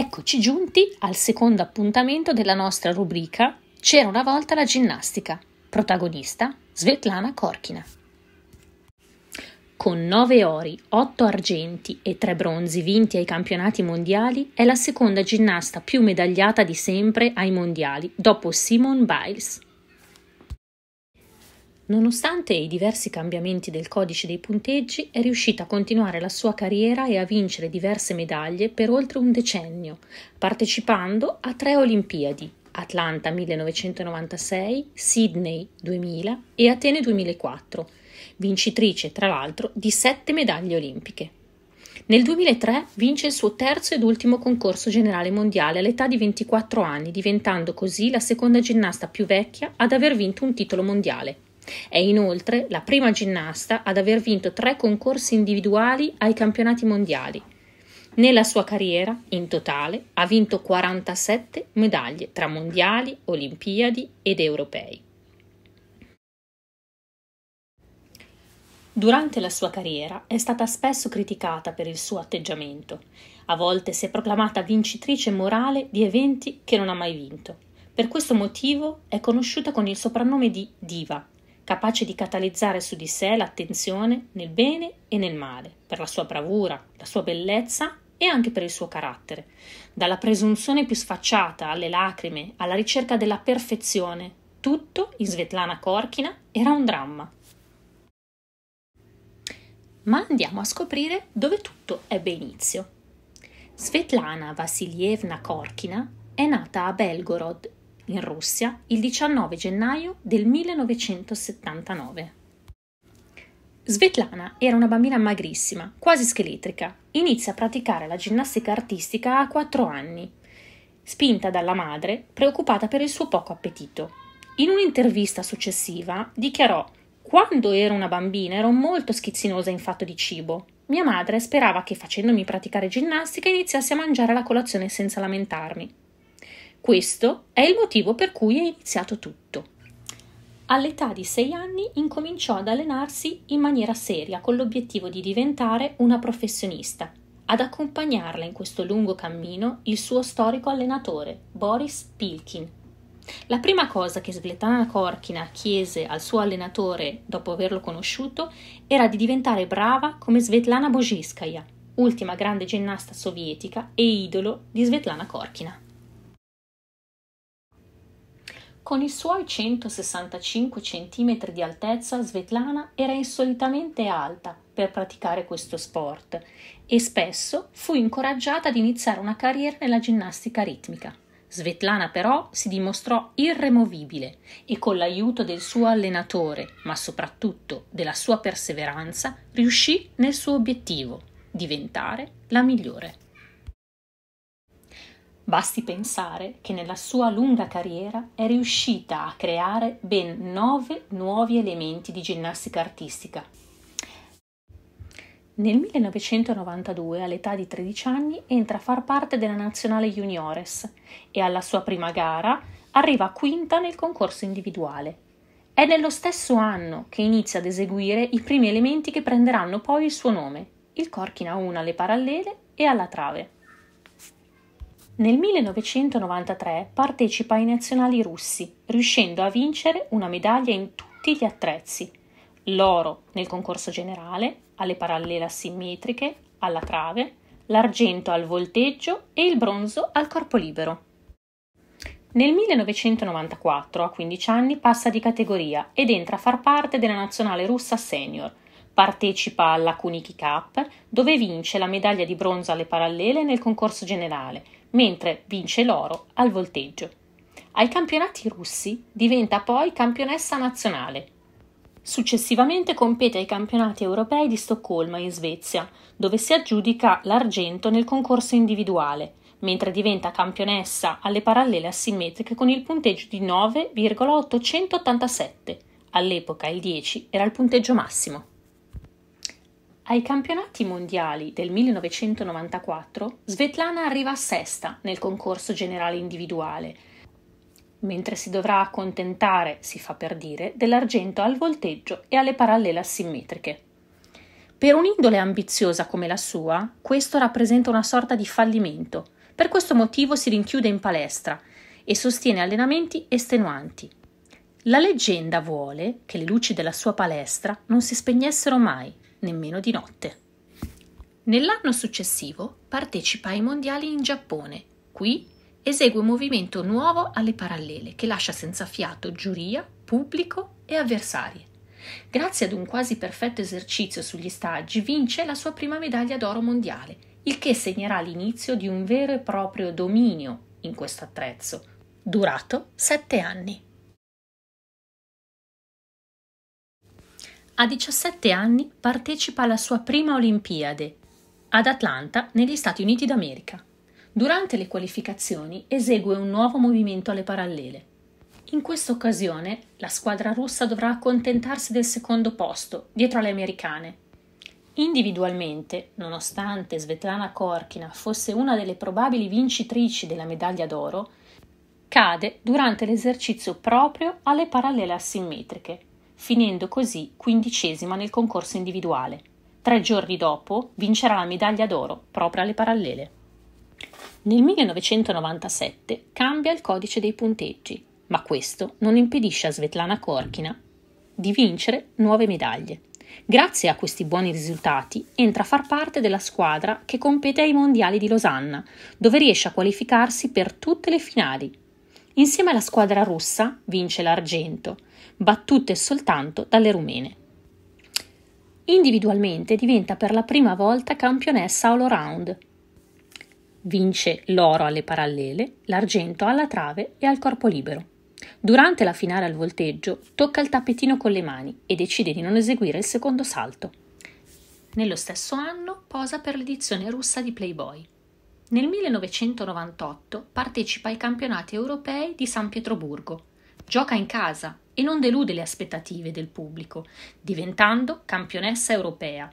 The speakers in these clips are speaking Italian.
Eccoci giunti al secondo appuntamento della nostra rubrica C'era una volta la ginnastica. Protagonista Svetlana Korkina. Con 9 ori, 8 argenti e 3 bronzi vinti ai campionati mondiali, è la seconda ginnasta più medagliata di sempre ai mondiali, dopo Simone Biles. Nonostante i diversi cambiamenti del codice dei punteggi, è riuscita a continuare la sua carriera e a vincere diverse medaglie per oltre un decennio, partecipando a tre Olimpiadi, Atlanta 1996, Sydney 2000 e Atene 2004, vincitrice tra l'altro di sette medaglie olimpiche. Nel 2003 vince il suo terzo ed ultimo concorso generale mondiale all'età di 24 anni, diventando così la seconda ginnasta più vecchia ad aver vinto un titolo mondiale. È inoltre la prima ginnasta ad aver vinto tre concorsi individuali ai campionati mondiali. Nella sua carriera, in totale, ha vinto 47 medaglie tra mondiali, olimpiadi ed europei. Durante la sua carriera è stata spesso criticata per il suo atteggiamento. A volte si è proclamata vincitrice morale di eventi che non ha mai vinto. Per questo motivo è conosciuta con il soprannome di Diva capace di catalizzare su di sé l'attenzione nel bene e nel male, per la sua bravura, la sua bellezza e anche per il suo carattere, dalla presunzione più sfacciata alle lacrime, alla ricerca della perfezione, tutto in Svetlana Korkina era un dramma. Ma andiamo a scoprire dove tutto ebbe inizio. Svetlana Vassilievna Korkina è nata a Belgorod in Russia il 19 gennaio del 1979. Svetlana era una bambina magrissima, quasi scheletrica. Inizia a praticare la ginnastica artistica a 4 anni, spinta dalla madre, preoccupata per il suo poco appetito. In un'intervista successiva dichiarò: Quando ero una bambina ero molto schizzinosa in fatto di cibo. Mia madre sperava che facendomi praticare ginnastica iniziassi a mangiare la colazione senza lamentarmi. Questo è il motivo per cui è iniziato tutto. All'età di 6 anni incominciò ad allenarsi in maniera seria con l'obiettivo di diventare una professionista. Ad accompagnarla in questo lungo cammino il suo storico allenatore, Boris Pilkin. La prima cosa che Svetlana Korkina chiese al suo allenatore dopo averlo conosciuto era di diventare brava come Svetlana Bojiskaya, ultima grande ginnasta sovietica e idolo di Svetlana Korkina. Con i suoi 165 cm di altezza, Svetlana era insolitamente alta per praticare questo sport e spesso fu incoraggiata ad iniziare una carriera nella ginnastica ritmica. Svetlana però si dimostrò irremovibile e con l'aiuto del suo allenatore, ma soprattutto della sua perseveranza, riuscì nel suo obiettivo, diventare la migliore. Basti pensare che nella sua lunga carriera è riuscita a creare ben nove nuovi elementi di ginnastica artistica. Nel 1992, all'età di 13 anni, entra a far parte della nazionale juniores e alla sua prima gara arriva quinta nel concorso individuale. È nello stesso anno che inizia ad eseguire i primi elementi che prenderanno poi il suo nome, il corchina 1 alle parallele e alla trave. Nel 1993 partecipa ai nazionali russi, riuscendo a vincere una medaglia in tutti gli attrezzi: l'oro nel concorso generale, alle parallele asimmetriche, alla trave, l'argento al volteggio e il bronzo al corpo libero. Nel 1994, a 15 anni, passa di categoria ed entra a far parte della nazionale russa senior, Partecipa alla Kuniki Cup, dove vince la medaglia di bronzo alle parallele nel concorso generale, mentre vince l'oro al volteggio. Ai campionati russi diventa poi campionessa nazionale. Successivamente compete ai campionati europei di Stoccolma in Svezia, dove si aggiudica l'argento nel concorso individuale, mentre diventa campionessa alle parallele asimmetriche con il punteggio di 9,887. All'epoca il 10 era il punteggio massimo. Ai campionati mondiali del 1994 Svetlana arriva sesta nel concorso generale individuale, mentre si dovrà accontentare, si fa per dire, dell'argento al volteggio e alle parallele asimmetriche. Per un'indole ambiziosa come la sua, questo rappresenta una sorta di fallimento. Per questo motivo si rinchiude in palestra e sostiene allenamenti estenuanti. La leggenda vuole che le luci della sua palestra non si spegnessero mai nemmeno di notte. Nell'anno successivo partecipa ai mondiali in Giappone. Qui esegue un movimento nuovo alle parallele che lascia senza fiato giuria, pubblico e avversari. Grazie ad un quasi perfetto esercizio sugli stagi vince la sua prima medaglia d'oro mondiale, il che segnerà l'inizio di un vero e proprio dominio in questo attrezzo, durato sette anni. A 17 anni partecipa alla sua prima Olimpiade, ad Atlanta, negli Stati Uniti d'America. Durante le qualificazioni esegue un nuovo movimento alle parallele. In questa occasione la squadra russa dovrà accontentarsi del secondo posto, dietro alle americane. Individualmente, nonostante Svetlana Korkina fosse una delle probabili vincitrici della medaglia d'oro, cade durante l'esercizio proprio alle parallele asimmetriche, finendo così quindicesima nel concorso individuale. Tre giorni dopo vincerà la medaglia d'oro proprio alle parallele. Nel 1997 cambia il codice dei punteggi, ma questo non impedisce a Svetlana Korkina di vincere nuove medaglie. Grazie a questi buoni risultati entra a far parte della squadra che compete ai Mondiali di Losanna, dove riesce a qualificarsi per tutte le finali, Insieme alla squadra russa vince l'argento, battute soltanto dalle rumene. Individualmente diventa per la prima volta campionessa all round. Vince l'oro alle parallele, l'argento alla trave e al corpo libero. Durante la finale al volteggio tocca il tappetino con le mani e decide di non eseguire il secondo salto. Nello stesso anno posa per l'edizione russa di Playboy. Nel 1998 partecipa ai campionati europei di San Pietroburgo. Gioca in casa e non delude le aspettative del pubblico, diventando campionessa europea,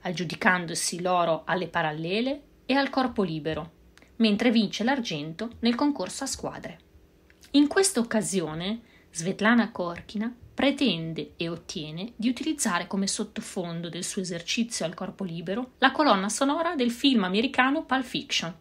aggiudicandosi l'oro alle parallele e al corpo libero, mentre vince l'argento nel concorso a squadre. In questa occasione Svetlana Korkina pretende e ottiene di utilizzare come sottofondo del suo esercizio al corpo libero la colonna sonora del film americano Pulp Fiction.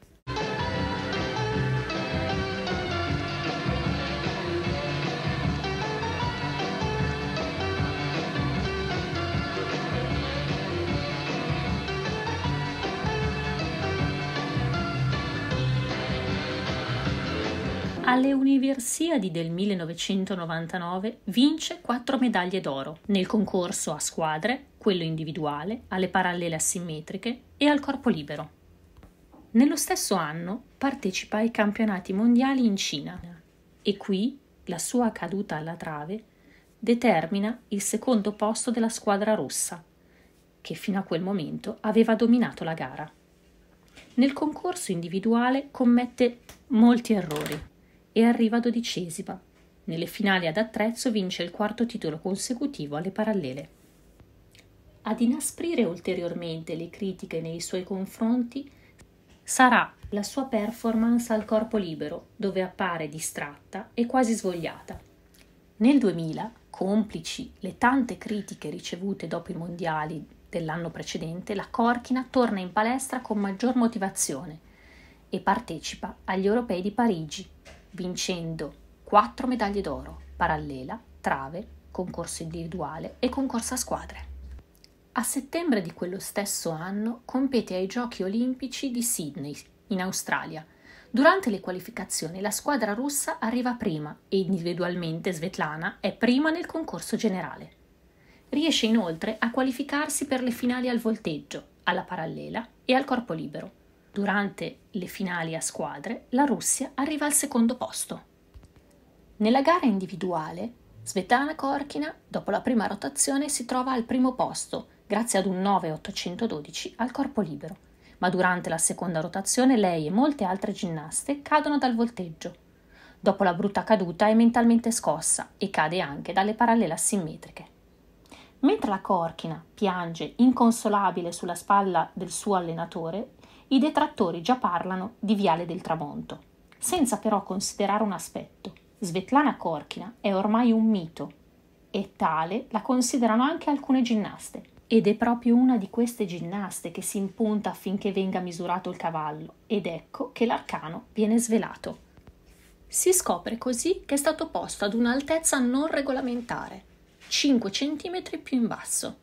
Alle Universiadi del 1999 vince quattro medaglie d'oro nel concorso a squadre, quello individuale, alle parallele asimmetriche e al corpo libero. Nello stesso anno partecipa ai campionati mondiali in Cina e qui la sua caduta alla trave determina il secondo posto della squadra rossa, che fino a quel momento aveva dominato la gara. Nel concorso individuale commette molti errori e arriva dodicesima. Nelle finali ad attrezzo vince il quarto titolo consecutivo alle parallele. Ad inasprire ulteriormente le critiche nei suoi confronti sarà la sua performance al corpo libero, dove appare distratta e quasi svogliata. Nel 2000, complici le tante critiche ricevute dopo i mondiali dell'anno precedente, la Corchina torna in palestra con maggior motivazione e partecipa agli Europei di Parigi, vincendo quattro medaglie d'oro, parallela, trave, concorso individuale e concorso a squadre. A settembre di quello stesso anno compete ai Giochi olimpici di Sydney, in Australia. Durante le qualificazioni la squadra russa arriva prima e individualmente Svetlana è prima nel concorso generale. Riesce inoltre a qualificarsi per le finali al volteggio, alla parallela e al corpo libero durante le finali a squadre, la Russia arriva al secondo posto. Nella gara individuale, Svetlana Korkina, dopo la prima rotazione, si trova al primo posto, grazie ad un 9,812 al corpo libero, ma durante la seconda rotazione lei e molte altre ginnaste cadono dal volteggio. Dopo la brutta caduta è mentalmente scossa e cade anche dalle parallele asimmetriche. Mentre la Corchina piange inconsolabile sulla spalla del suo allenatore, i detrattori già parlano di Viale del Tramonto, senza però considerare un aspetto. Svetlana Korkina è ormai un mito e tale la considerano anche alcune ginnaste. Ed è proprio una di queste ginnaste che si impunta affinché venga misurato il cavallo, ed ecco che l'arcano viene svelato. Si scopre così che è stato posto ad un'altezza non regolamentare, 5 cm più in basso,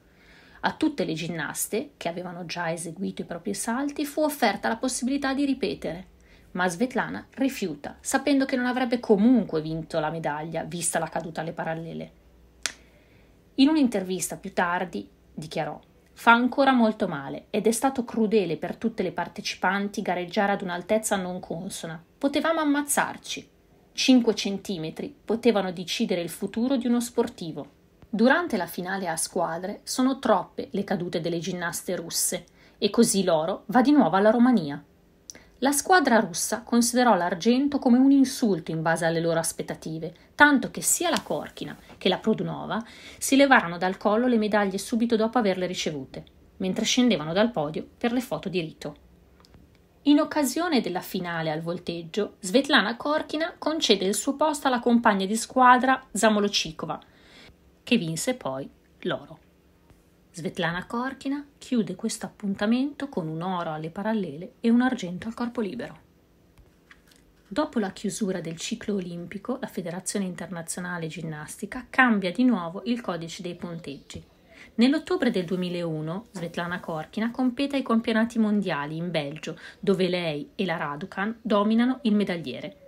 a tutte le ginnaste, che avevano già eseguito i propri salti, fu offerta la possibilità di ripetere, ma Svetlana rifiuta, sapendo che non avrebbe comunque vinto la medaglia, vista la caduta alle parallele. In un'intervista più tardi dichiarò Fa ancora molto male ed è stato crudele per tutte le partecipanti gareggiare ad un'altezza non consona. Potevamo ammazzarci. 5 centimetri potevano decidere il futuro di uno sportivo. Durante la finale a squadre sono troppe le cadute delle ginnaste russe e così l'oro va di nuovo alla Romania. La squadra russa considerò l'argento come un insulto in base alle loro aspettative, tanto che sia la Korkina che la Prudunova si levarono dal collo le medaglie subito dopo averle ricevute, mentre scendevano dal podio per le foto di rito. In occasione della finale al volteggio, Svetlana Korkina concede il suo posto alla compagna di squadra Zamolocikova, che vinse poi l'oro. Svetlana Korkina chiude questo appuntamento con un oro alle parallele e un argento al corpo libero. Dopo la chiusura del ciclo olimpico, la Federazione Internazionale Ginnastica cambia di nuovo il codice dei punteggi. Nell'ottobre del 2001 Svetlana Korkina compete ai campionati mondiali in Belgio, dove lei e la Raducan dominano il medagliere.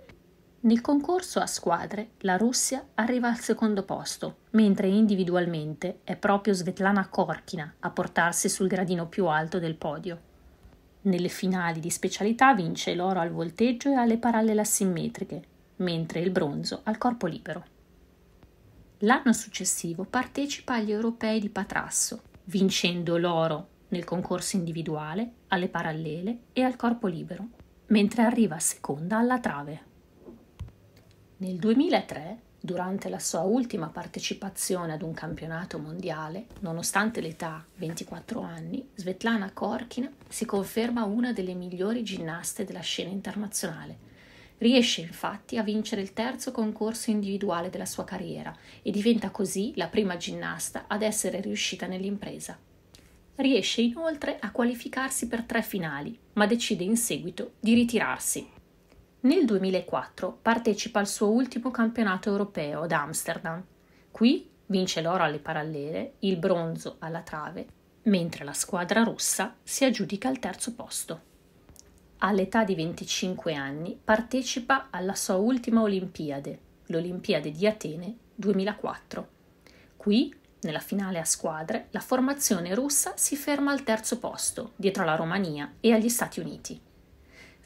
Nel concorso a squadre la Russia arriva al secondo posto, mentre individualmente è proprio Svetlana Korkina a portarsi sul gradino più alto del podio. Nelle finali di specialità vince l'oro al volteggio e alle parallele asimmetriche, mentre il bronzo al corpo libero. L'anno successivo partecipa agli europei di Patrasso, vincendo l'oro nel concorso individuale, alle parallele e al corpo libero, mentre arriva seconda alla trave. Nel 2003, durante la sua ultima partecipazione ad un campionato mondiale, nonostante l'età 24 anni, Svetlana Korkina si conferma una delle migliori ginnaste della scena internazionale. Riesce infatti a vincere il terzo concorso individuale della sua carriera e diventa così la prima ginnasta ad essere riuscita nell'impresa. Riesce inoltre a qualificarsi per tre finali, ma decide in seguito di ritirarsi. Nel 2004 partecipa al suo ultimo campionato europeo ad Amsterdam. Qui vince l'oro alle parallele, il bronzo alla trave, mentre la squadra rossa si aggiudica il terzo posto. All'età di 25 anni partecipa alla sua ultima Olimpiade, l'Olimpiade di Atene 2004. Qui, nella finale a squadre, la formazione russa si ferma al terzo posto, dietro alla Romania e agli Stati Uniti.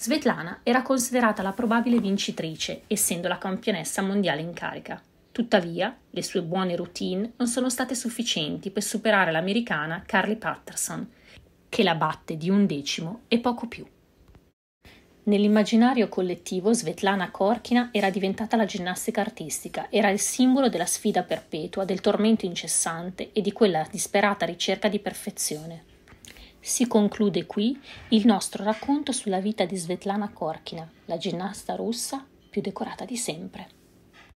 Svetlana era considerata la probabile vincitrice, essendo la campionessa mondiale in carica. Tuttavia, le sue buone routine non sono state sufficienti per superare l'americana Carly Patterson, che la batte di un decimo e poco più. Nell'immaginario collettivo Svetlana Korkina era diventata la ginnastica artistica, era il simbolo della sfida perpetua, del tormento incessante e di quella disperata ricerca di perfezione. Si conclude qui il nostro racconto sulla vita di Svetlana Korkina, la ginnasta russa più decorata di sempre.